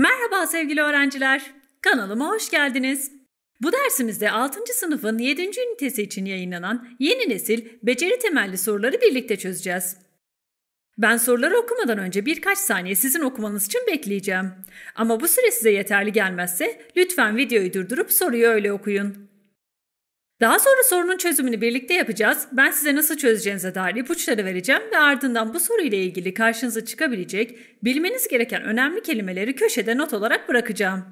Merhaba sevgili öğrenciler. Kanalıma hoş geldiniz. Bu dersimizde 6. sınıfın 7. ünitesi için yayınlanan yeni nesil beceri temelli soruları birlikte çözeceğiz. Ben soruları okumadan önce birkaç saniye sizin okumanız için bekleyeceğim. Ama bu süre size yeterli gelmezse lütfen videoyu durdurup soruyu öyle okuyun. Daha sonra sorunun çözümünü birlikte yapacağız. Ben size nasıl çözeceğinize dair ipuçları vereceğim ve ardından bu soruyla ilgili karşınıza çıkabilecek bilmeniz gereken önemli kelimeleri köşede not olarak bırakacağım.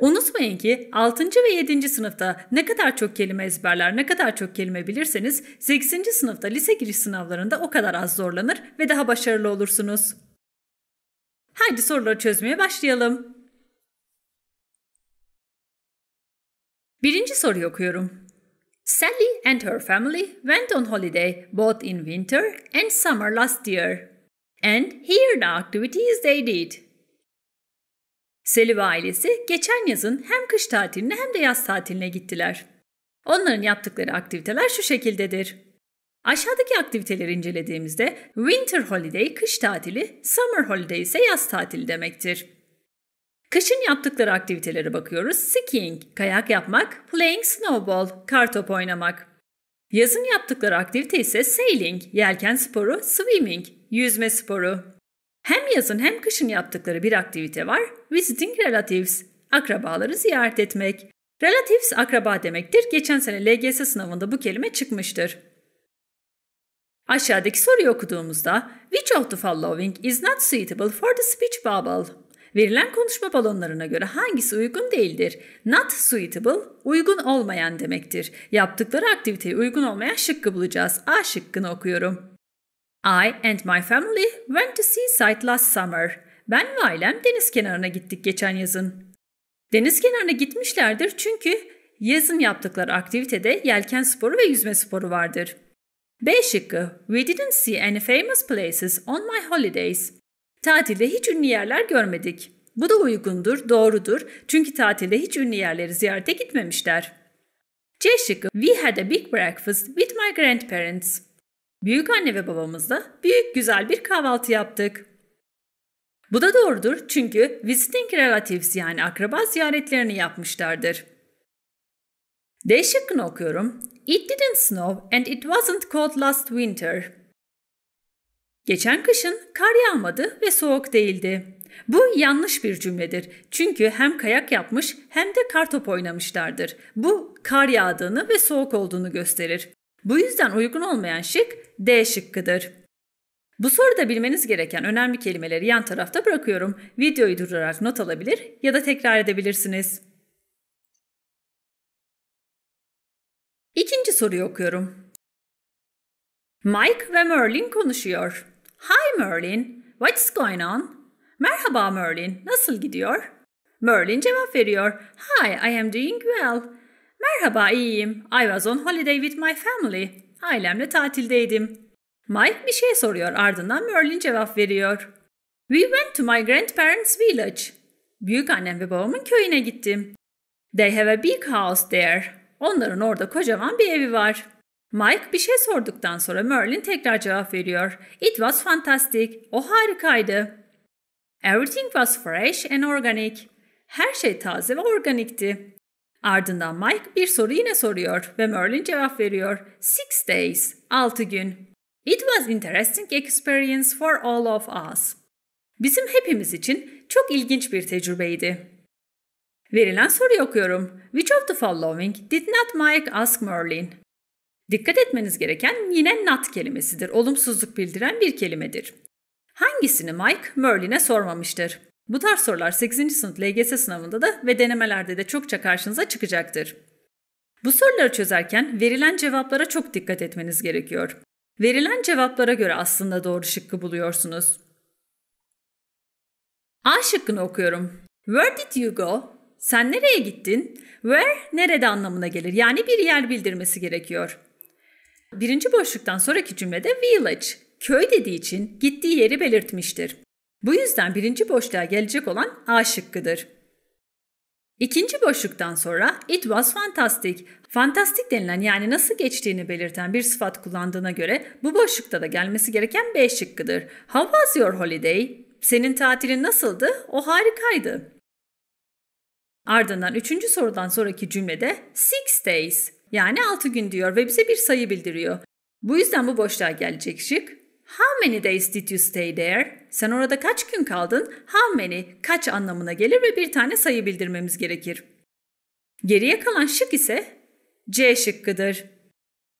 Unutmayın ki 6. ve 7. sınıfta ne kadar çok kelime ezberler, ne kadar çok kelime bilirseniz 8. sınıfta lise giriş sınavlarında o kadar az zorlanır ve daha başarılı olursunuz. Haydi soruları çözmeye başlayalım. Birinci soruyu okuyorum. Sally and her family went on holiday both in winter and summer last year. And here are the activities they did. Sally ve ailesi geçen yazın hem kış tatiline hem de yaz tatiline gittiler. Onların yaptıkları aktiviteler şu şekildedir. Aşağıdaki aktiviteleri incelediğimizde winter holiday kış tatili, summer holiday ise yaz tatili demektir. Kışın yaptıkları aktivitelere bakıyoruz. Skiing, kayak yapmak, playing snowball, kartop oynamak. Yazın yaptıkları aktivite ise sailing, yelken sporu, swimming, yüzme sporu. Hem yazın hem kışın yaptıkları bir aktivite var. Visiting relatives, akrabaları ziyaret etmek. Relatives akraba demektir. Geçen sene LGS sınavında bu kelime çıkmıştır. Aşağıdaki soruyu okuduğumuzda which of the following is not suitable for the speech bubble? Verilen konuşma balonlarına göre hangisi uygun değildir? Not suitable, uygun olmayan demektir. Yaptıkları aktiviteye uygun olmayan şıkkı bulacağız. A şıkkını okuyorum. I and my family went to seaside last summer. Ben ve ailem deniz kenarına gittik geçen yazın. Deniz kenarına gitmişlerdir çünkü yazın yaptıkları aktivitede yelken sporu ve yüzme sporu vardır. B şıkkı. We didn't see any famous places on my holidays. Tatilde hiç ünlü yerler görmedik. Bu da uygundur, doğrudur. Çünkü tatilde hiç ünlü yerleri ziyarete gitmemişler. C şıkkı We had a big breakfast with my grandparents. Büyük anne ve babamızla büyük güzel bir kahvaltı yaptık. Bu da doğrudur çünkü visiting relatives yani akraba ziyaretlerini yapmışlardır. D şıkkını okuyorum. It didn't snow and it wasn't cold last winter. Geçen kışın kar yağmadı ve soğuk değildi. Bu yanlış bir cümledir. Çünkü hem kayak yapmış hem de kartop oynamışlardır. Bu kar yağdığını ve soğuk olduğunu gösterir. Bu yüzden uygun olmayan şık D şıkkıdır. Bu soruda bilmeniz gereken önemli kelimeleri yan tarafta bırakıyorum. Videoyu durdurarak not alabilir ya da tekrar edebilirsiniz. İkinci soruyu okuyorum. Mike ve Merlin konuşuyor. Hi Merlin, what's going on? Merhaba Merlin, nasıl gidiyor? Merlin cevap veriyor. Hi, I am doing well. Merhaba, iyiyim. I was on holiday with my family. Ailemle tatildeydim. Mike bir şey soruyor, ardından Merlin cevap veriyor. We went to my grandparents' village. Büyük annem ve babamın köyüne gittim. They have a big house there. Onların orada kocaman bir evi var. Mike bir şey sorduktan sonra Merlin tekrar cevap veriyor. It was fantastic. O harikaydı. Everything was fresh and organic. Her şey taze ve organikti. Ardından Mike bir soru yine soruyor ve Merlin cevap veriyor. Six days. Altı gün. It was interesting experience for all of us. Bizim hepimiz için çok ilginç bir tecrübeydi. Verilen soruyu okuyorum. Which of the following did not Mike ask Merlin? Dikkat etmeniz gereken yine not kelimesidir. Olumsuzluk bildiren bir kelimedir. Hangisini Mike Merlin'e sormamıştır? Bu tarz sorular 8. sınıf LGS sınavında da ve denemelerde de çokça karşınıza çıkacaktır. Bu soruları çözerken verilen cevaplara çok dikkat etmeniz gerekiyor. Verilen cevaplara göre aslında doğru şıkkı buluyorsunuz. A şıkkını okuyorum. Where did you go? Sen nereye gittin? Where nerede anlamına gelir. Yani bir yer bildirmesi gerekiyor. Birinci boşluktan sonraki cümlede village, köy dediği için gittiği yeri belirtmiştir. Bu yüzden birinci boşluğa gelecek olan A şıkkıdır. İkinci boşluktan sonra it was fantastic. Fantastik denilen yani nasıl geçtiğini belirten bir sıfat kullandığına göre bu boşlukta da gelmesi gereken B şıkkıdır. How was your holiday? Senin tatilin nasıldı? O harikaydı. Ardından üçüncü sorudan sonraki cümlede six days yani 6 gün diyor ve bize bir sayı bildiriyor. Bu yüzden bu boşluğa gelecek şık. How many days did you stay there? Sen orada kaç gün kaldın? How many kaç anlamına gelir ve bir tane sayı bildirmemiz gerekir. Geriye kalan şık ise C şıkkıdır.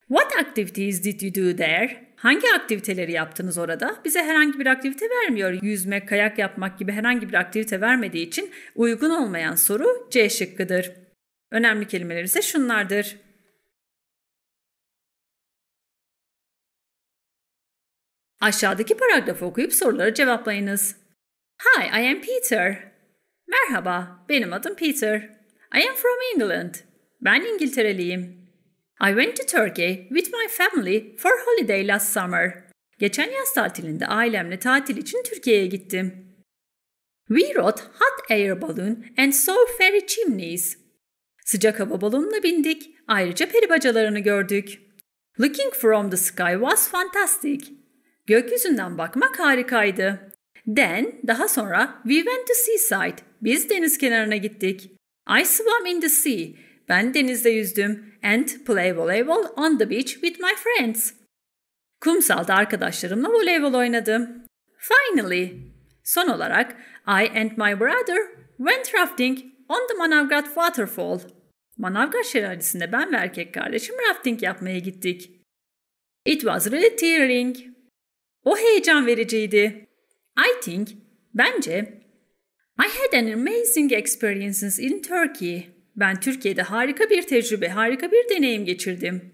What activities did you do there? Hangi aktiviteleri yaptınız orada? Bize herhangi bir aktivite vermiyor. Yüzme, kayak yapmak gibi herhangi bir aktivite vermediği için uygun olmayan soru C şıkkıdır. Önemli kelimeler ise şunlardır. Aşağıdaki paragrafı okuyup sorulara cevaplayınız. Hi, I am Peter. Merhaba, benim adım Peter. I am from England. Ben İngiltereliyim. I went to Turkey with my family for holiday last summer. Geçen yaz tatilinde ailemle tatil için Türkiye'ye gittim. We rode hot air balloon and saw fairy chimneys. Sıcak hava balonuna bindik. Ayrıca peri bacalarını gördük. Looking from the sky was fantastic. Gökyüzünden bakmak harikaydı. Then daha sonra we went to seaside. Biz deniz kenarına gittik. I swam in the sea. Ben denizde yüzdüm. And play volleyball on the beach with my friends. Kumsalda arkadaşlarımla voleybol oynadım. Finally, son olarak I and my brother went rafting on the Manavgat Waterfall. Manavgat şelalesinde ben ve erkek kardeşim rafting yapmaya gittik. It was really tearing. O heyecan vericiydi. I think, bence I had an amazing experiences in Turkey. Ben Türkiye'de harika bir tecrübe, harika bir deneyim geçirdim.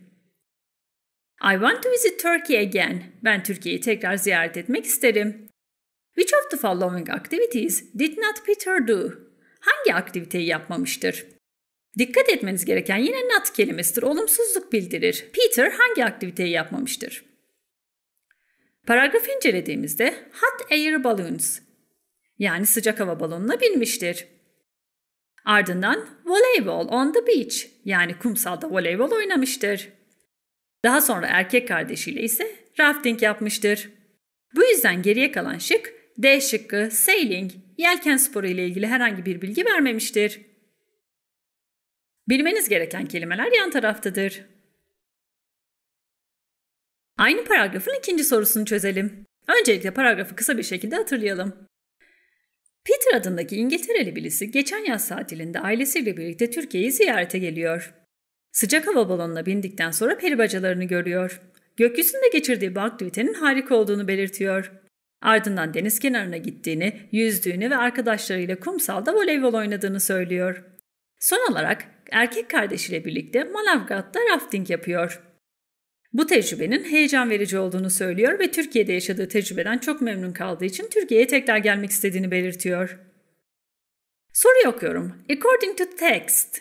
I want to visit Turkey again. Ben Türkiye'yi tekrar ziyaret etmek isterim. Which of the following activities did not Peter do? Hangi aktiviteyi yapmamıştır? Dikkat etmeniz gereken yine not kelimesidir. Olumsuzluk bildirir. Peter hangi aktiviteyi yapmamıştır? Paragrafı incelediğimizde hot air balloons yani sıcak hava balonuna binmiştir. Ardından voleybol on the beach yani kumsalda voleybol oynamıştır. Daha sonra erkek kardeşiyle ise rafting yapmıştır. Bu yüzden geriye kalan şık D şıkkı sailing yelken sporu ile ilgili herhangi bir bilgi vermemiştir. Bilmeniz gereken kelimeler yan taraftadır. Aynı paragrafın ikinci sorusunu çözelim. Öncelikle paragrafı kısa bir şekilde hatırlayalım. Peter adındaki İngiltereli birisi geçen yaz tatilinde ailesiyle birlikte Türkiye'yi ziyarete geliyor. Sıcak hava balonuna bindikten sonra peribacalarını bacalarını görüyor. Gökyüzünde geçirdiği bu aktivitenin harika olduğunu belirtiyor. Ardından deniz kenarına gittiğini, yüzdüğünü ve arkadaşlarıyla kumsalda voleybol oynadığını söylüyor. Son olarak erkek kardeşiyle birlikte Manavgat'ta rafting yapıyor. Bu tecrübenin heyecan verici olduğunu söylüyor ve Türkiye'de yaşadığı tecrübeden çok memnun kaldığı için Türkiye'ye tekrar gelmek istediğini belirtiyor. Soru okuyorum. According to the text.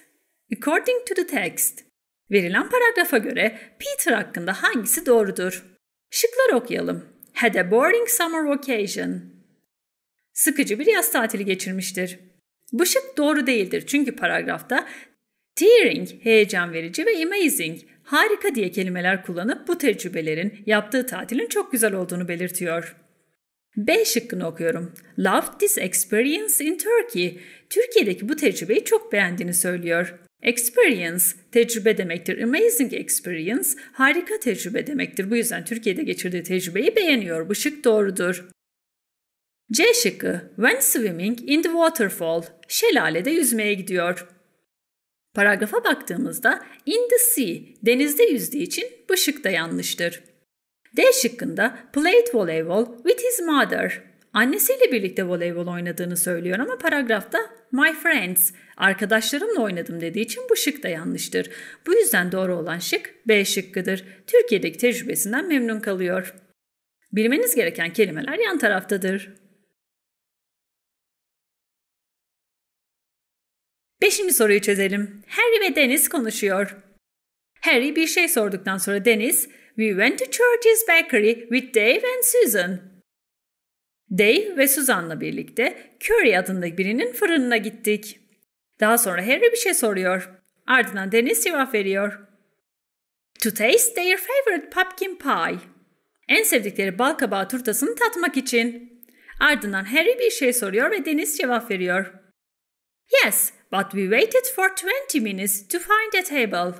According to the text. Verilen paragrafa göre Peter hakkında hangisi doğrudur? Şıklar okuyalım. Had a boring summer vacation. Sıkıcı bir yaz tatili geçirmiştir. Bu şık doğru değildir çünkü paragrafta Tearing, heyecan verici ve amazing, harika diye kelimeler kullanıp bu tecrübelerin yaptığı tatilin çok güzel olduğunu belirtiyor. B şıkkını okuyorum. Loved this experience in Turkey. Türkiye'deki bu tecrübeyi çok beğendiğini söylüyor. Experience, tecrübe demektir. Amazing experience, harika tecrübe demektir. Bu yüzden Türkiye'de geçirdiği tecrübeyi beğeniyor. Bu şık doğrudur. C şıkkı, when swimming in the waterfall, şelalede yüzmeye gidiyor. Paragrafa baktığımızda in the sea denizde yüzdüğü için bu şık da yanlıştır. D şıkkında played volleyball with his mother. Annesiyle birlikte voleybol oynadığını söylüyor ama paragrafta my friends arkadaşlarımla oynadım dediği için bu şık da yanlıştır. Bu yüzden doğru olan şık B şıkkıdır. Türkiye'deki tecrübesinden memnun kalıyor. Bilmeniz gereken kelimeler yan taraftadır. Beşinci soruyu çözelim. Harry ve Deniz konuşuyor. Harry bir şey sorduktan sonra Deniz, We went to Church's Bakery with Dave and Susan. Dave ve Susan'la birlikte Curry adındaki birinin fırınına gittik. Daha sonra Harry bir şey soruyor. Ardından Deniz cevap veriyor. To taste their favorite pumpkin pie. En sevdikleri bal kabağı turtasını tatmak için. Ardından Harry bir şey soruyor ve Deniz cevap veriyor. Yes, But we waited for 20 minutes to find a table.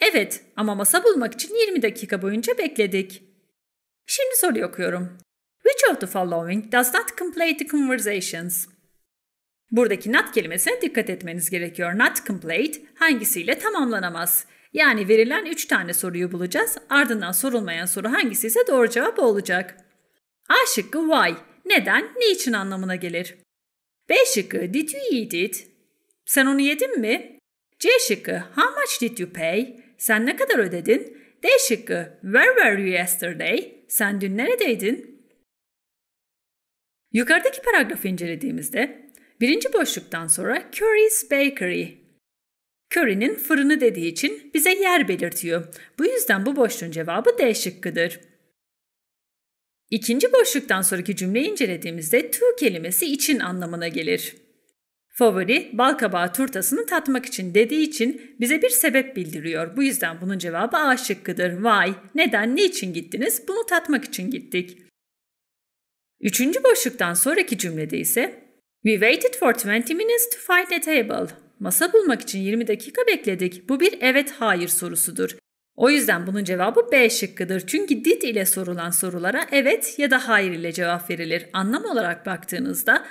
Evet ama masa bulmak için 20 dakika boyunca bekledik. Şimdi soru okuyorum. Which of the following does not complete the conversations? Buradaki not kelimesine dikkat etmeniz gerekiyor. Not complete hangisiyle tamamlanamaz? Yani verilen 3 tane soruyu bulacağız. Ardından sorulmayan soru hangisi ise doğru cevap olacak. A şıkkı why, neden, niçin anlamına gelir. B şıkkı did you eat it, sen onu yedin mi? C şıkkı How much did you pay? Sen ne kadar ödedin? D şıkkı Where were you yesterday? Sen dün neredeydin? Yukarıdaki paragrafı incelediğimizde birinci boşluktan sonra Curry's Bakery Curry'nin fırını dediği için bize yer belirtiyor. Bu yüzden bu boşluğun cevabı D şıkkıdır. İkinci boşluktan sonraki cümleyi incelediğimizde to kelimesi için anlamına gelir. Favori balkabağı turtasını tatmak için dediği için bize bir sebep bildiriyor. Bu yüzden bunun cevabı A şıkkıdır. Vay, neden, niçin gittiniz? Bunu tatmak için gittik. Üçüncü boşluktan sonraki cümlede ise We waited for 20 minutes to find a table. Masa bulmak için 20 dakika bekledik. Bu bir evet hayır sorusudur. O yüzden bunun cevabı B şıkkıdır. Çünkü did ile sorulan sorulara evet ya da hayır ile cevap verilir. Anlam olarak baktığınızda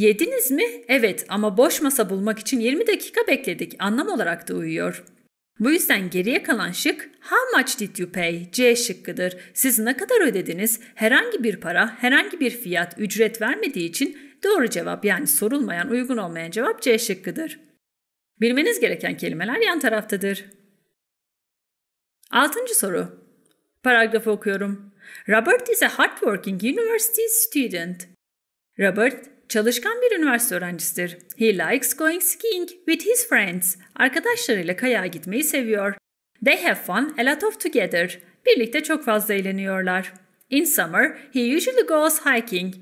Yediniz mi? Evet ama boş masa bulmak için 20 dakika bekledik. Anlam olarak da uyuyor. Bu yüzden geriye kalan şık how much did you pay? C şıkkıdır. Siz ne kadar ödediniz? Herhangi bir para, herhangi bir fiyat, ücret vermediği için doğru cevap yani sorulmayan, uygun olmayan cevap C şıkkıdır. Bilmeniz gereken kelimeler yan taraftadır. Altıncı soru. Paragrafı okuyorum. Robert is a hardworking university student. Robert Çalışkan bir üniversite öğrencisidir. He likes going skiing with his friends. Arkadaşlarıyla kayağa gitmeyi seviyor. They have fun a lot of together. Birlikte çok fazla eğleniyorlar. In summer, he usually goes hiking.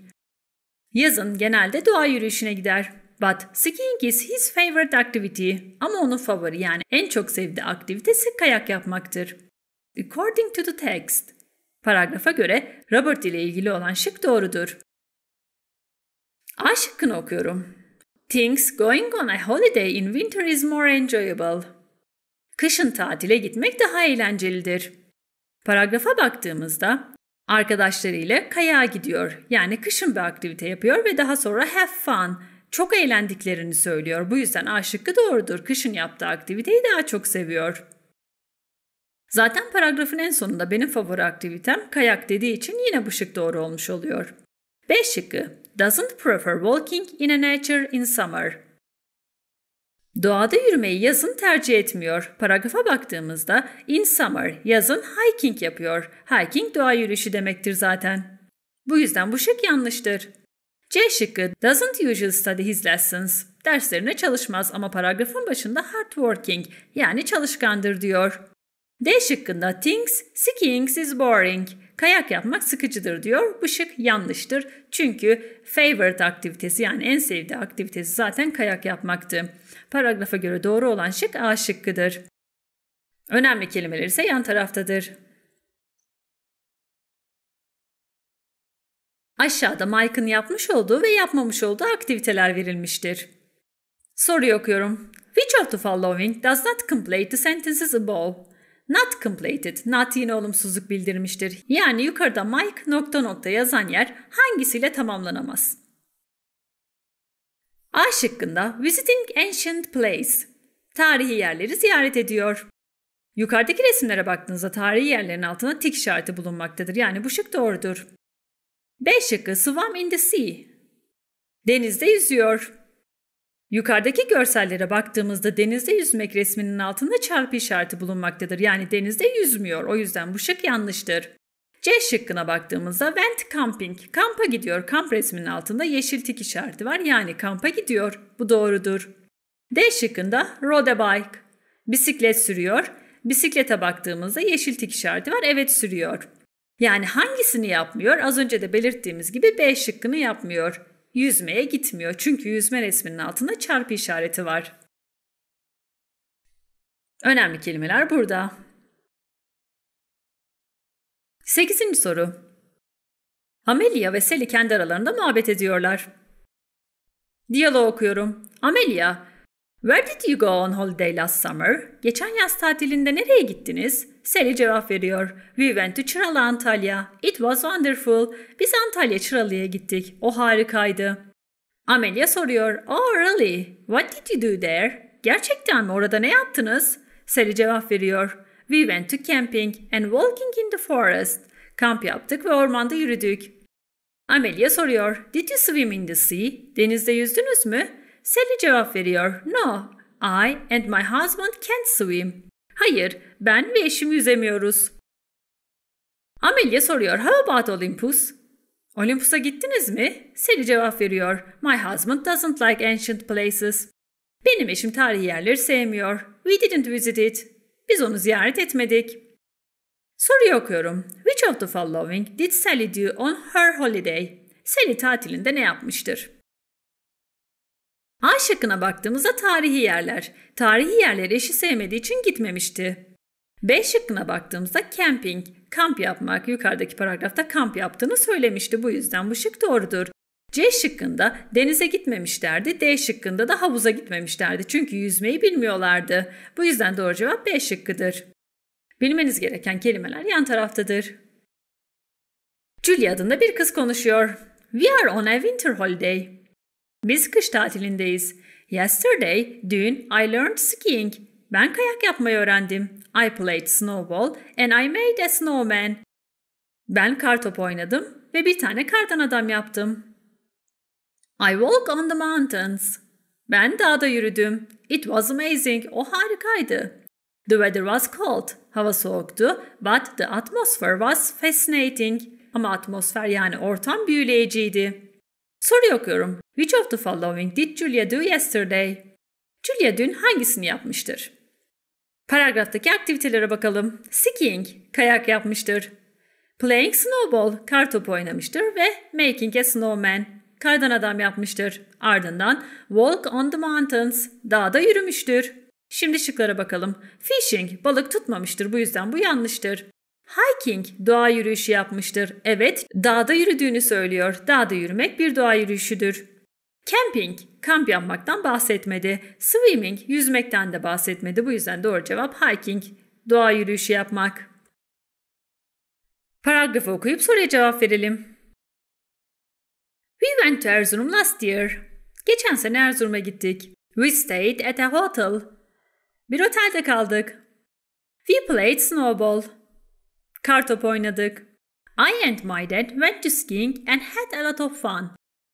Yazın genelde doğa yürüyüşüne gider. But skiing is his favorite activity. Ama onun favori yani en çok sevdiği aktivitesi kayak yapmaktır. According to the text. Paragrafa göre Robert ile ilgili olan şık doğrudur. A şıkkını okuyorum. Things going on a holiday in winter is more enjoyable. Kışın tatile gitmek daha eğlencelidir. Paragrafa baktığımızda arkadaşlarıyla kayağa gidiyor. Yani kışın bir aktivite yapıyor ve daha sonra have fun, çok eğlendiklerini söylüyor. Bu yüzden A şıkkı doğrudur. Kışın yaptığı aktiviteyi daha çok seviyor. Zaten paragrafın en sonunda benim favori aktivitem kayak dediği için yine bu şık doğru olmuş oluyor. B şıkkı doesn't prefer walking in a nature in summer. Doğada yürümeyi yazın tercih etmiyor. Paragrafa baktığımızda in summer yazın hiking yapıyor. Hiking doğa yürüyüşü demektir zaten. Bu yüzden bu şık yanlıştır. C şıkkı doesn't usually study his lessons. Derslerine çalışmaz ama paragrafın başında hard working yani çalışkandır diyor. D şıkkında thinks skiing is boring. Kayak yapmak sıkıcıdır diyor. Bu şık yanlıştır. Çünkü favorite aktivitesi yani en sevdiği aktivitesi zaten kayak yapmaktı. Paragrafa göre doğru olan şık A şıkkıdır. Önemli kelimeler ise yan taraftadır. Aşağıda Mike'ın yapmış olduğu ve yapmamış olduğu aktiviteler verilmiştir. Soruyu okuyorum. Which of the following does not complete the sentences above? not completed, not yine olumsuzluk bildirmiştir. Yani yukarıda Mike nokta nokta yazan yer hangisiyle tamamlanamaz? A şıkkında visiting ancient place, tarihi yerleri ziyaret ediyor. Yukarıdaki resimlere baktığınızda tarihi yerlerin altına tik işareti bulunmaktadır. Yani bu şık doğrudur. B şıkkı swam in the sea, denizde yüzüyor. Yukarıdaki görsellere baktığımızda denizde yüzmek resminin altında çarpı işareti bulunmaktadır. Yani denizde yüzmüyor. O yüzden bu şık yanlıştır. C şıkkına baktığımızda went camping. Kampa gidiyor. Kamp resminin altında yeşil tik işareti var. Yani kampa gidiyor. Bu doğrudur. D şıkkında rode bike. Bisiklet sürüyor. Bisiklete baktığımızda yeşil tik işareti var. Evet sürüyor. Yani hangisini yapmıyor? Az önce de belirttiğimiz gibi B şıkkını yapmıyor yüzmeye gitmiyor. Çünkü yüzme resminin altında çarpı işareti var. Önemli kelimeler burada. Sekizinci soru. Amelia ve Sally kendi aralarında muhabbet ediyorlar. Diyaloğu okuyorum. Amelia, Where did you go on holiday last summer? Geçen yaz tatilinde nereye gittiniz? Sally cevap veriyor. We went to Çıralı Antalya. It was wonderful. Biz Antalya Çıralı'ya gittik. O harikaydı. Amelia soruyor. Oh really? What did you do there? Gerçekten mi? Orada ne yaptınız? Sally cevap veriyor. We went to camping and walking in the forest. Kamp yaptık ve ormanda yürüdük. Amelia soruyor. Did you swim in the sea? Denizde yüzdünüz mü? Sally cevap veriyor. No, I and my husband can't swim. Hayır, ben ve eşim yüzemiyoruz. Amelia soruyor. How about Olympus? Olympus'a gittiniz mi? Sally cevap veriyor. My husband doesn't like ancient places. Benim eşim tarihi yerleri sevmiyor. We didn't visit it. Biz onu ziyaret etmedik. Soruyu okuyorum. Which of the following did Sally do on her holiday? Sally tatilinde ne yapmıştır? A şıkkına baktığımızda tarihi yerler. Tarihi yerleri eşi sevmediği için gitmemişti. B şıkkına baktığımızda camping, kamp yapmak yukarıdaki paragrafta kamp yaptığını söylemişti. Bu yüzden bu şık doğrudur. C şıkkında denize gitmemişlerdi, D şıkkında da havuza gitmemişlerdi. Çünkü yüzmeyi bilmiyorlardı. Bu yüzden doğru cevap B şıkkıdır. Bilmeniz gereken kelimeler yan taraftadır. Julia adında bir kız konuşuyor. We are on a winter holiday. Biz kış tatilindeyiz. Yesterday, dün I learned skiing. Ben kayak yapmayı öğrendim. I played snowball and I made a snowman. Ben kar topu oynadım ve bir tane kardan adam yaptım. I walk on the mountains. Ben dağda yürüdüm. It was amazing. O harikaydı. The weather was cold. Hava soğuktu. But the atmosphere was fascinating. Ama atmosfer yani ortam büyüleyiciydi. Soru okuyorum. Which of the following did Julia do yesterday? Julia dün hangisini yapmıştır? Paragraftaki aktivitelere bakalım. Skiing, kayak yapmıştır. Playing snowball, kar topu oynamıştır ve making a snowman, kardan adam yapmıştır. Ardından walk on the mountains, dağda yürümüştür. Şimdi şıklara bakalım. Fishing, balık tutmamıştır bu yüzden bu yanlıştır. Hiking doğa yürüyüşü yapmıştır. Evet, dağda yürüdüğünü söylüyor. Dağda yürümek bir doğa yürüyüşüdür. Camping, kamp yapmaktan bahsetmedi. Swimming, yüzmekten de bahsetmedi. Bu yüzden doğru cevap hiking, doğa yürüyüşü yapmak. Paragrafı okuyup soruya cevap verelim. We went to Erzurum last year. Geçen sene Erzurum'a gittik. We stayed at a hotel. Bir otelde kaldık. We played snowball. Kartop oynadık. I and my dad went to skiing and had a lot of fun.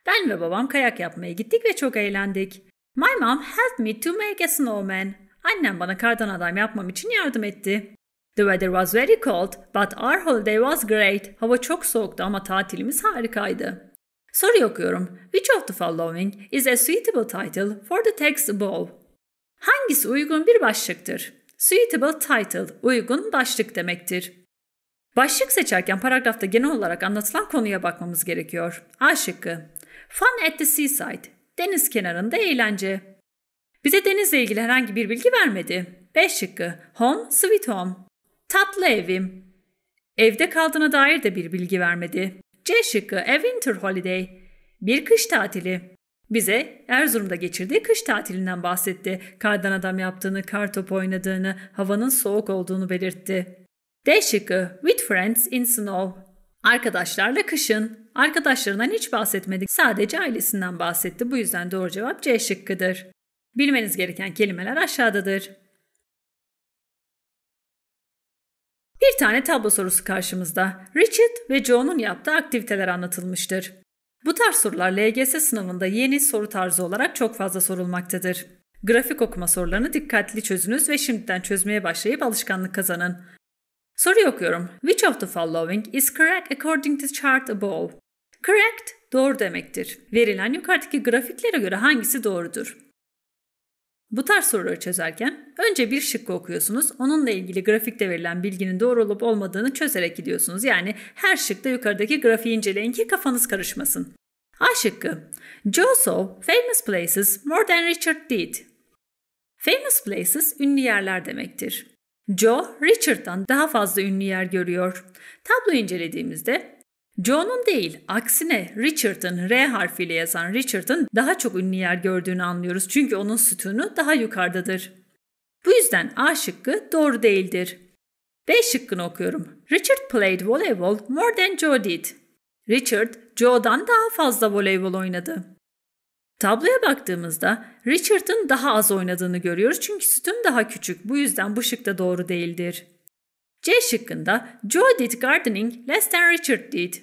Ben ve babam kayak yapmaya gittik ve çok eğlendik. My mom helped me to make a snowman. Annem bana kardan adam yapmam için yardım etti. The weather was very cold but our holiday was great. Hava çok soğuktu ama tatilimiz harikaydı. Soru okuyorum. Which of the following is a suitable title for the text above? Hangisi uygun bir başlıktır? Suitable title, uygun başlık demektir. Başlık seçerken paragrafta genel olarak anlatılan konuya bakmamız gerekiyor. A şıkkı. Fun at the seaside. Deniz kenarında eğlence. Bize denizle ilgili herhangi bir bilgi vermedi. B şıkkı. Home sweet home. Tatlı evim. Evde kaldığına dair de bir bilgi vermedi. C şıkkı. A winter holiday. Bir kış tatili. Bize Erzurum'da geçirdiği kış tatilinden bahsetti. Kardan adam yaptığını, kar topu oynadığını, havanın soğuk olduğunu belirtti. D şıkkı with friends in snow. Arkadaşlarla kışın. Arkadaşlarından hiç bahsetmedik. Sadece ailesinden bahsetti. Bu yüzden doğru cevap C şıkkıdır. Bilmeniz gereken kelimeler aşağıdadır. Bir tane tablo sorusu karşımızda. Richard ve John'un yaptığı aktiviteler anlatılmıştır. Bu tarz sorular LGS sınavında yeni soru tarzı olarak çok fazla sorulmaktadır. Grafik okuma sorularını dikkatli çözünüz ve şimdiden çözmeye başlayıp alışkanlık kazanın. Soruyu okuyorum. Which of the following is correct according to chart above? Correct doğru demektir. Verilen yukarıdaki grafiklere göre hangisi doğrudur? Bu tarz soruları çözerken önce bir şıkkı okuyorsunuz. Onunla ilgili grafikte verilen bilginin doğru olup olmadığını çözerek gidiyorsunuz. Yani her şıkta yukarıdaki grafiği inceleyin ki kafanız karışmasın. A şıkkı. Joe saw famous places more than Richard did. Famous places ünlü yerler demektir. Joe, Richard'dan daha fazla ünlü yer görüyor. Tablo incelediğimizde Joe'nun değil, aksine Richard'ın R harfiyle yazan Richard'ın daha çok ünlü yer gördüğünü anlıyoruz. Çünkü onun sütunu daha yukarıdadır. Bu yüzden A şıkkı doğru değildir. B şıkkını okuyorum. Richard played volleyball more than Joe did. Richard, Joe'dan daha fazla voleybol oynadı. Tabloya baktığımızda Richard'ın daha az oynadığını görüyoruz çünkü sütun daha küçük. Bu yüzden bu şık da doğru değildir. C şıkkında Joe did gardening less than Richard did.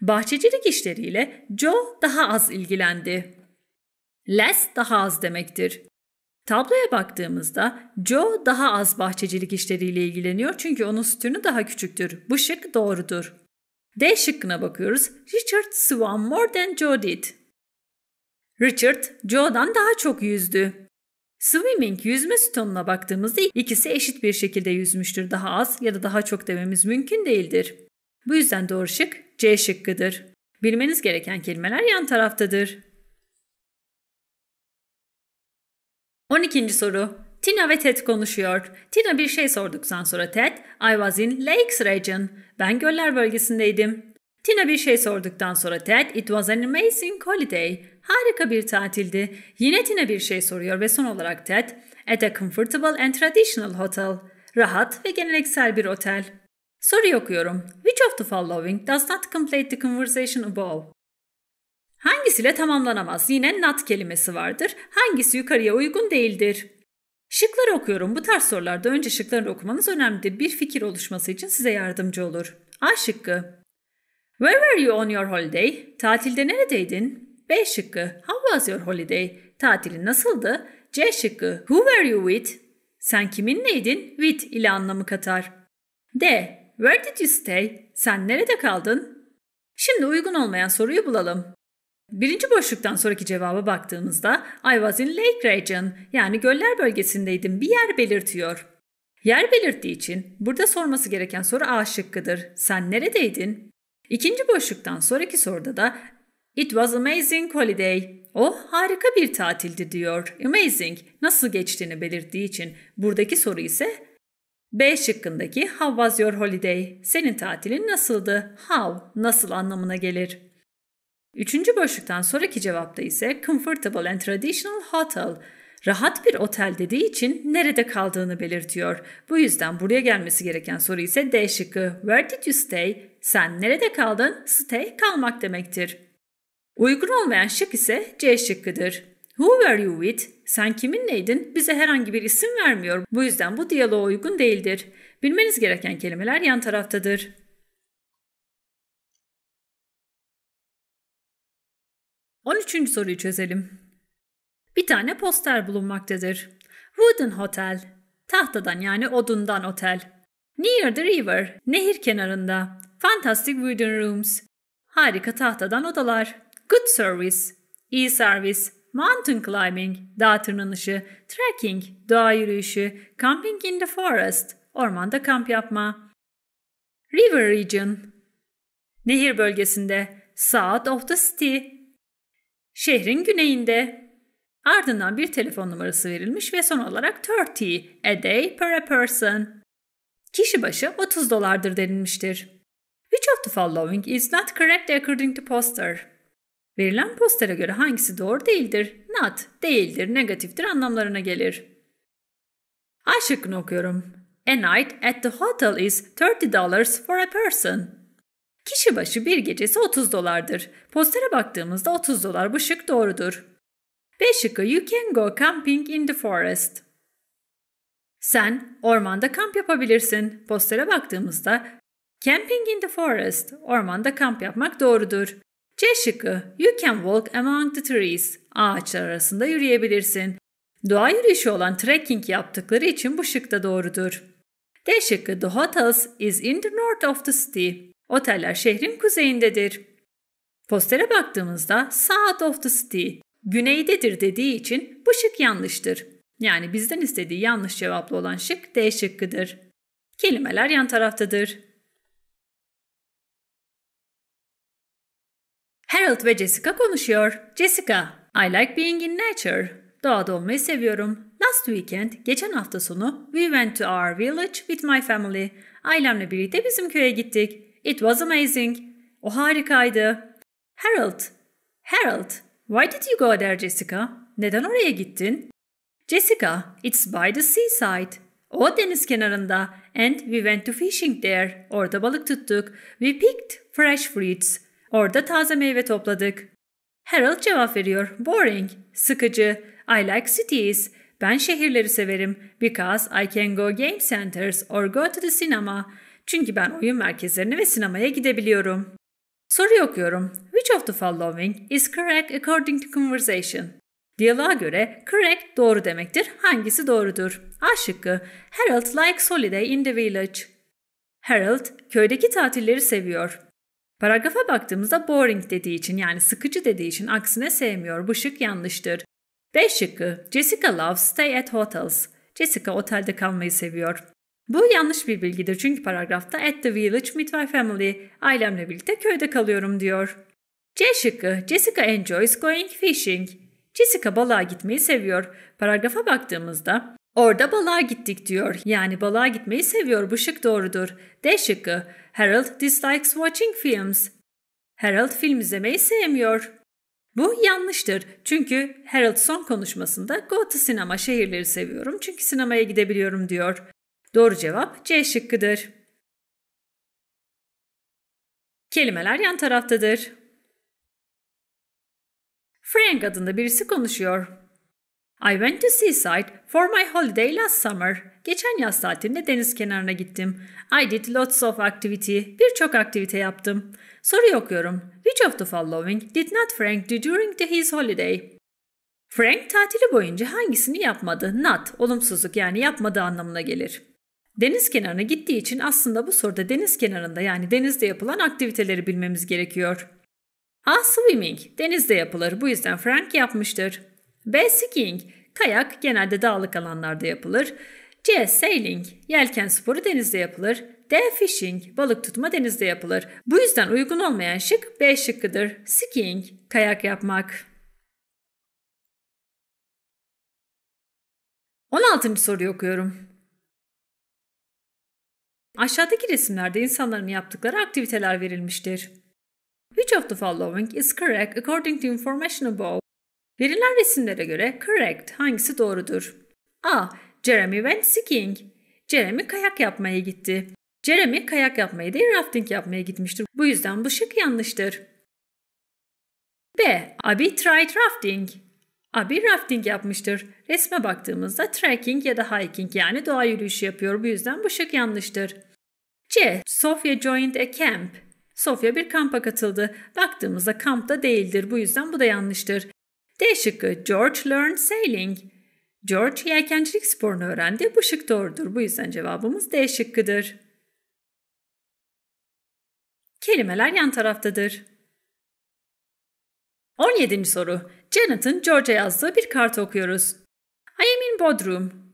Bahçecilik işleriyle Joe daha az ilgilendi. Less daha az demektir. Tabloya baktığımızda Joe daha az bahçecilik işleriyle ilgileniyor çünkü onun sütunu daha küçüktür. Bu şık doğrudur. D şıkkına bakıyoruz. Richard swam more than Joe did. Richard, Joe'dan daha çok yüzdü. Swimming yüzme sütununa baktığımızda ikisi eşit bir şekilde yüzmüştür. Daha az ya da daha çok dememiz mümkün değildir. Bu yüzden doğru şık C şıkkıdır. Bilmeniz gereken kelimeler yan taraftadır. 12. soru. Tina ve Ted konuşuyor. Tina bir şey sorduktan sonra Ted, I was in Lakes Region. Ben göller bölgesindeydim. Tina bir şey sorduktan sonra Ted, it was an amazing holiday. Harika bir tatildi. Yine Tina bir şey soruyor ve son olarak Ted, at a comfortable and traditional hotel. Rahat ve geleneksel bir otel. Soru okuyorum. Which of the following does not complete the conversation above? Hangisiyle tamamlanamaz? Yine not kelimesi vardır. Hangisi yukarıya uygun değildir? Şıkları okuyorum. Bu tarz sorularda önce şıkları okumanız önemlidir. Bir fikir oluşması için size yardımcı olur. A şıkkı. Where were you on your holiday? Tatilde neredeydin? B şıkkı How was your holiday? Tatili nasıldı? C şıkkı Who were you with? Sen kiminleydin? With ile anlamı katar. D. Where did you stay? Sen nerede kaldın? Şimdi uygun olmayan soruyu bulalım. Birinci boşluktan sonraki cevaba baktığımızda I was in Lake Region yani göller bölgesindeydim bir yer belirtiyor. Yer belirttiği için burada sorması gereken soru A şıkkıdır. Sen neredeydin? İkinci boşluktan sonraki soruda da It was amazing holiday. O harika bir tatildi diyor. Amazing nasıl geçtiğini belirttiği için. Buradaki soru ise B şıkkındaki how was your holiday? Senin tatilin nasıldı? How nasıl anlamına gelir. Üçüncü boşluktan sonraki cevapta ise comfortable and traditional hotel. Rahat bir otel dediği için nerede kaldığını belirtiyor. Bu yüzden buraya gelmesi gereken soru ise D şıkkı. Where did you stay? Sen nerede kaldın? Stay kalmak demektir. Uygun olmayan şık ise C şıkkıdır. Who were you with? Sen kiminleydin? Bize herhangi bir isim vermiyor. Bu yüzden bu diyaloğa uygun değildir. Bilmeniz gereken kelimeler yan taraftadır. On üçüncü soruyu çözelim. Bir tane poster bulunmaktadır. Wooden Hotel. Tahtadan yani odundan otel. Near the river. Nehir kenarında. Fantastic wooden rooms. Harika tahtadan odalar good service, iyi servis, mountain climbing, dağ tırmanışı, trekking, doğa yürüyüşü, camping in the forest, ormanda kamp yapma. River region, nehir bölgesinde, south of the city, şehrin güneyinde. Ardından bir telefon numarası verilmiş ve son olarak 30 a day per a person. Kişi başı 30 dolardır denilmiştir. Which of the following is not correct according to poster? Verilen postlara göre hangisi doğru değildir? Not, değildir, negatiftir anlamlarına gelir. A şıkkını okuyorum. A night at the hotel is $30 for a person. Kişi başı bir gecesi 30 dolardır. Postlara baktığımızda 30 dolar bu şık doğrudur. B şıkkı you can go camping in the forest. Sen ormanda kamp yapabilirsin. Postlara baktığımızda camping in the forest, ormanda kamp yapmak doğrudur. C şıkkı You can walk among the trees. Ağaçlar arasında yürüyebilirsin. Doğa yürüyüşü olan trekking yaptıkları için bu şık da doğrudur. D şıkkı The hotels is in the north of the city. Oteller şehrin kuzeyindedir. Postere baktığımızda south of the city, güneydedir dediği için bu şık yanlıştır. Yani bizden istediği yanlış cevaplı olan şık D şıkkıdır. Kelimeler yan taraftadır. Harold ve Jessica konuşuyor. Jessica, I like being in nature. Doğada olmayı seviyorum. Last weekend, geçen hafta sonu, we went to our village with my family. Ailemle birlikte bizim köye gittik. It was amazing. O harikaydı. Harold, Harold, why did you go there Jessica? Neden oraya gittin? Jessica, it's by the seaside. O deniz kenarında. And we went to fishing there. Orada balık tuttuk. We picked fresh fruits. Orada taze meyve topladık. Harold cevap veriyor. Boring. Sıkıcı. I like cities. Ben şehirleri severim. Because I can go game centers or go to the cinema. Çünkü ben oyun merkezlerine ve sinemaya gidebiliyorum. Soruyu okuyorum. Which of the following is correct according to conversation? Diyaloğa göre correct doğru demektir. Hangisi doğrudur? A şıkkı. Harold likes holiday in the village. Harold köydeki tatilleri seviyor. Paragrafa baktığımızda boring dediği için yani sıkıcı dediği için aksine sevmiyor. Bu şık yanlıştır. B şıkkı Jessica loves stay at hotels. Jessica otelde kalmayı seviyor. Bu yanlış bir bilgidir çünkü paragrafta at the village with my family ailemle birlikte köyde kalıyorum diyor. C şıkkı Jessica enjoys going fishing. Jessica balığa gitmeyi seviyor. Paragrafa baktığımızda Orada balığa gittik diyor. Yani balığa gitmeyi seviyor. Bu şık doğrudur. D şıkkı. Harold dislikes watching films. Harold film izlemeyi sevmiyor. Bu yanlıştır. Çünkü Harold son konuşmasında go to sinema şehirleri seviyorum çünkü sinemaya gidebiliyorum diyor. Doğru cevap C şıkkıdır. Kelimeler yan taraftadır. Frank adında birisi konuşuyor. I went to seaside for my holiday last summer. Geçen yaz tatilinde deniz kenarına gittim. I did lots of activity. Birçok aktivite yaptım. Soru okuyorum. Which of the following did not Frank do during the his holiday? Frank tatili boyunca hangisini yapmadı? Not, olumsuzluk yani yapmadığı anlamına gelir. Deniz kenarına gittiği için aslında bu soruda deniz kenarında yani denizde yapılan aktiviteleri bilmemiz gerekiyor. A. Ah, swimming. Denizde yapılır. Bu yüzden Frank yapmıştır. B. Skiing. Kayak genelde dağlık alanlarda yapılır. C. Sailing. Yelken sporu denizde yapılır. D. Fishing. Balık tutma denizde yapılır. Bu yüzden uygun olmayan şık B şıkkıdır. Skiing. Kayak yapmak. 16. soruyu okuyorum. Aşağıdaki resimlerde insanların yaptıkları aktiviteler verilmiştir. Which of the following is correct according to information above? Verilen resimlere göre correct hangisi doğrudur? A. Jeremy went skiing. Jeremy kayak yapmaya gitti. Jeremy kayak yapmaya değil rafting yapmaya gitmiştir. Bu yüzden bu şık yanlıştır. B. Abby tried rafting. Abby rafting yapmıştır. Resme baktığımızda trekking ya da hiking yani doğa yürüyüşü yapıyor. Bu yüzden bu şık yanlıştır. C. Sofia joined a camp. Sofia bir kampa katıldı. Baktığımızda kampta değildir. Bu yüzden bu da yanlıştır. D şıkkı George learned sailing. George yelkencilik sporunu öğrendi. Bu şık doğrudur. Bu yüzden cevabımız D şıkkıdır. Kelimeler yan taraftadır. 17. soru. Jonathan George'a yazdığı bir kart okuyoruz. I am in Bodrum.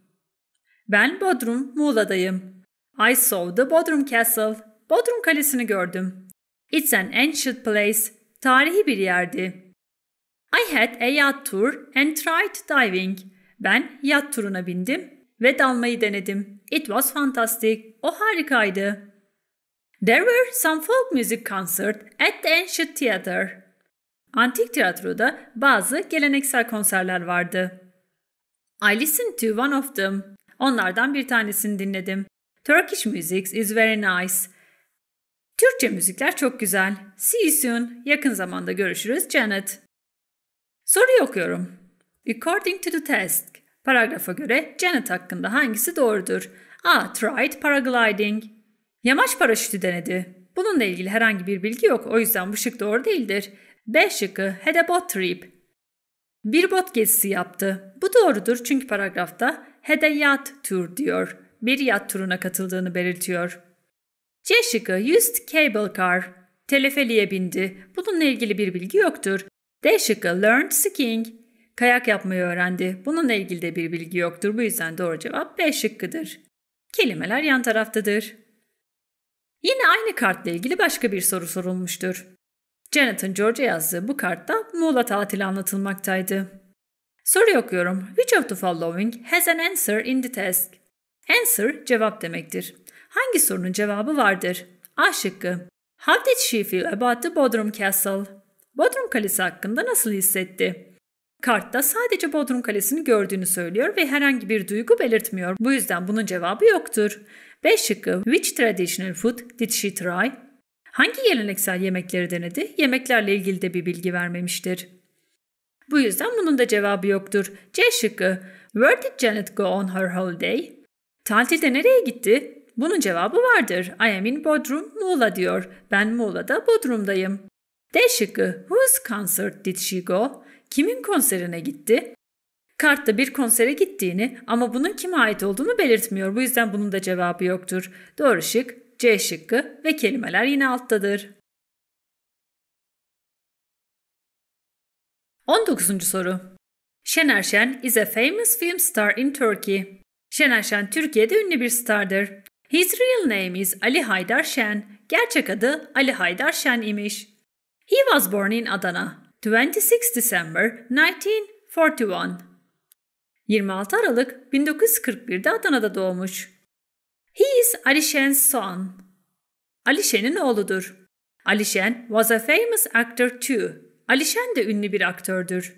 Ben Bodrum, Muğla'dayım. I saw the Bodrum Castle. Bodrum Kalesi'ni gördüm. It's an ancient place. Tarihi bir yerdi. I had a yacht tour and tried diving. Ben yat turuna bindim ve dalmayı denedim. It was fantastic. O harikaydı. There were some folk music concert at the ancient theater. Antik tiyatroda bazı geleneksel konserler vardı. I listened to one of them. Onlardan bir tanesini dinledim. Turkish music is very nice. Türkçe müzikler çok güzel. See you soon. Yakın zamanda görüşürüz Janet. Soruyu okuyorum. According to the test, paragrafa göre Janet hakkında hangisi doğrudur? A. Tried paragliding. Yamaç paraşütü denedi. Bununla ilgili herhangi bir bilgi yok. O yüzden bu şık doğru değildir. B şıkı, had a boat trip. Bir bot gezisi yaptı. Bu doğrudur çünkü paragrafta had a yacht tour diyor. Bir yat turuna katıldığını belirtiyor. C şıkı, used cable car. Telefeliğe bindi. Bununla ilgili bir bilgi yoktur. D şıkkı learned skiing. Kayak yapmayı öğrendi. Bununla ilgili de bir bilgi yoktur. Bu yüzden doğru cevap B şıkkıdır. Kelimeler yan taraftadır. Yine aynı kartla ilgili başka bir soru sorulmuştur. Jonathan George'a yazdığı bu kartta Muğla tatili anlatılmaktaydı. Soru okuyorum. Which of the following has an answer in the test? Answer cevap demektir. Hangi sorunun cevabı vardır? A şıkkı. How did she feel about the Bodrum Castle? Bodrum Kalesi hakkında nasıl hissetti? Kartta sadece Bodrum Kalesi'ni gördüğünü söylüyor ve herhangi bir duygu belirtmiyor. Bu yüzden bunun cevabı yoktur. 5. şıkkı Which traditional food did she try? Hangi geleneksel yemekleri denedi? Yemeklerle ilgili de bir bilgi vermemiştir. Bu yüzden bunun da cevabı yoktur. C şıkkı Where did Janet go on her holiday? Tatilde nereye gitti? Bunun cevabı vardır. I am in Bodrum, Muğla diyor. Ben Muğla'da Bodrum'dayım. D şıkkı whose concert did she go? Kimin konserine gitti? Kartta bir konsere gittiğini ama bunun kime ait olduğunu belirtmiyor. Bu yüzden bunun da cevabı yoktur. Doğru şık C şıkkı ve kelimeler yine alttadır. 19. soru. Şener Şen is a famous film star in Turkey. Şener Şen Türkiye'de ünlü bir stardır. His real name is Ali Haydar Şen. Gerçek adı Ali Haydar Şen imiş. He was born in Adana, 26 December 1941. 26 Aralık 1941'de Adana'da doğmuş. He is Alişen's son. Alişen'in oğludur. Alişen was a famous actor too. Alişen de ünlü bir aktördür.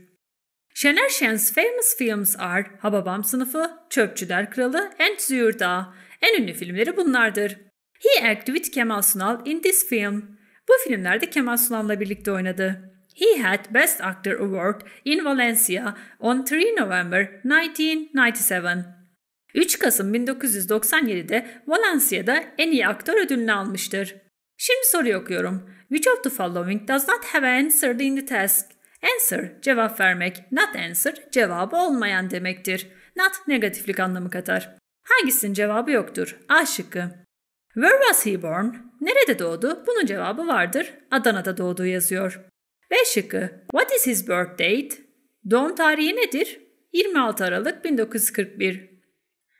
Şener Şen's famous films are Hababam Sınıfı, Çöpçüler Kralı and Züğürdağ. En ünlü filmleri bunlardır. He acted with Kemal Sunal in this film. Bu filmlerde Kemal Sunal'la birlikte oynadı. He had Best Actor Award in Valencia on 3 November 1997. 3 Kasım 1997'de Valencia'da en iyi aktör ödülünü almıştır. Şimdi soruyu okuyorum. Which of the following does not have answered in the task? Answer, cevap vermek. Not answer, cevabı olmayan demektir. Not, negatiflik anlamı katar. Hangisinin cevabı yoktur? A şıkkı. Where was he born? Nerede doğdu? Bunun cevabı vardır. Adana'da doğduğu yazıyor. B şıkkı. What is his birth date? Doğum tarihi nedir? 26 Aralık 1941.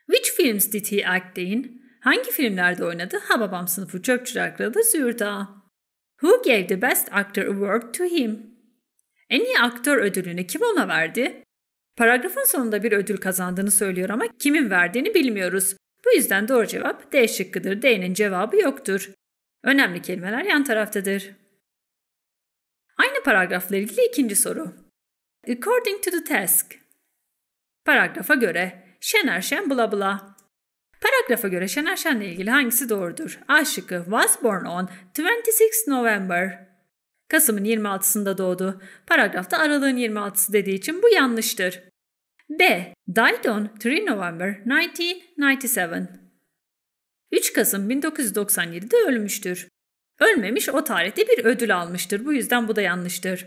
Which films did he act in? Hangi filmlerde oynadı? Babam sınıfı çöp çırakladı zürda. Who gave the best actor award to him? En iyi aktör ödülünü kim ona verdi? Paragrafın sonunda bir ödül kazandığını söylüyor ama kimin verdiğini bilmiyoruz. Bu yüzden doğru cevap D şıkkıdır. D'nin cevabı yoktur. Önemli kelimeler yan taraftadır. Aynı paragrafla ilgili ikinci soru. According to the task. Paragrafa göre Şener Şen bla bla. Paragrafa göre Şener Şen'le ilgili hangisi doğrudur? A şıkkı was born on 26 November. Kasım'ın 26'sında doğdu. Paragrafta aralığın 26'sı dediği için bu yanlıştır. B. Died on 3 November 1997. 3 Kasım 1997'de ölmüştür. Ölmemiş o tarihte bir ödül almıştır. Bu yüzden bu da yanlıştır.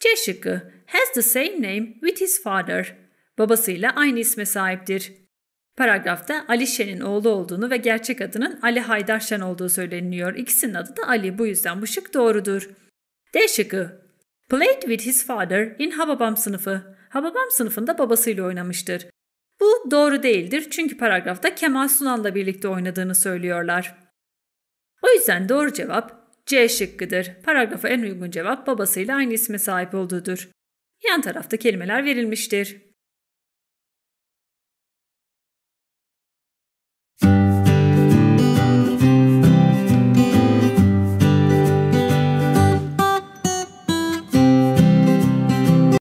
C şıkkı. Has the same name with his father. Babasıyla aynı isme sahiptir. Paragrafta Ali Şen'in oğlu olduğunu ve gerçek adının Ali Haydar Şen olduğu söyleniyor. İkisinin adı da Ali. Bu yüzden bu şık doğrudur. D şıkkı. Played with his father in Hababam sınıfı. Hababam sınıfında babasıyla oynamıştır. Bu doğru değildir çünkü paragrafta Kemal Sunal'la birlikte oynadığını söylüyorlar. O yüzden doğru cevap C şıkkıdır. Paragrafa en uygun cevap babasıyla aynı isme sahip olduğudur. Yan tarafta kelimeler verilmiştir.